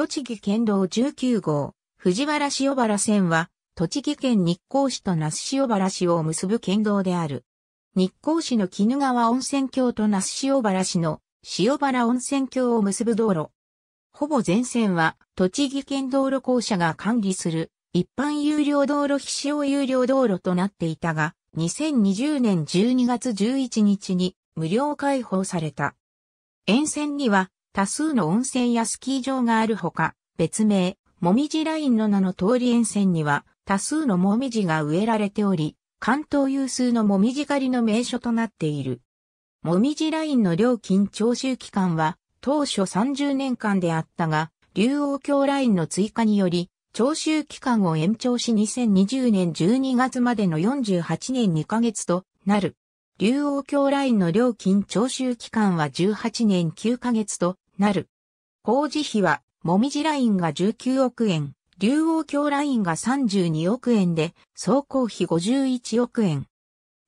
栃木県道19号、藤原塩原線は、栃木県日光市と那須塩原市を結ぶ県道である。日光市の鬼怒川温泉郷と那須塩原市の塩原温泉郷を結ぶ道路。ほぼ全線は、栃木県道路公社が管理する、一般有料道路非使用有料道路となっていたが、2020年12月11日に無料開放された。沿線には多数の温泉やスキー場があるほか、別名、もみじラインの名の通り沿線には多数のもみじが植えられており、関東有数のもみじ狩りの名所となっている。もみじラインの料金徴収期間は当初30年間であったが、竜王峡ラインの追加により、徴収期間を延長し2020年12月までの48年2ヶ月となる。竜王峡ラインの料金徴収期間は18年9ヶ月となる。工事費は、もみじラインが19億円、竜王橋ラインが32億円で、総工費51億円。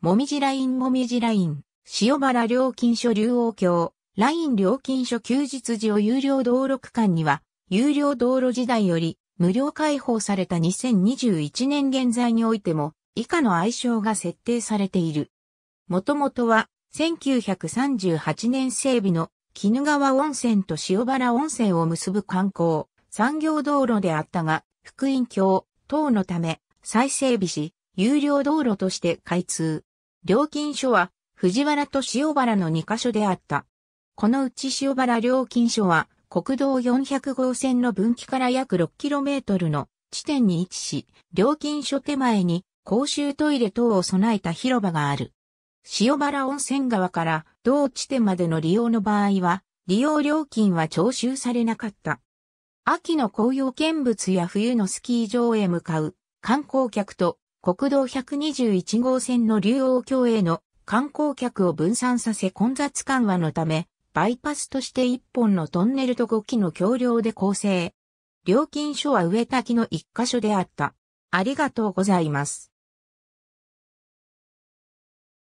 もみじラインもみじライン、塩原料金所竜王橋、ライン料金所休日時を有料道路区間には、有料道路時代より無料開放された2021年現在においても、以下の愛称が設定されている。もともとは、1938年整備の鬼怒川温泉と塩原温泉を結ぶ観光、産業道路であったが、福音橋、等のため、再整備し、有料道路として開通。料金所は、藤原と塩原の2カ所であった。このうち塩原料金所は、国道400号線の分岐から約 6km の地点に位置し、料金所手前に公衆トイレ等を備えた広場がある。塩原温泉川から同地点までの利用の場合は、利用料金は徴収されなかった。秋の紅葉見物や冬のスキー場へ向かう観光客と国道121号線の竜王橋への観光客を分散させ混雑緩和のため、バイパスとして1本のトンネルと5機の橋梁で構成。料金所は上滝の1箇所であった。ありがとうございます。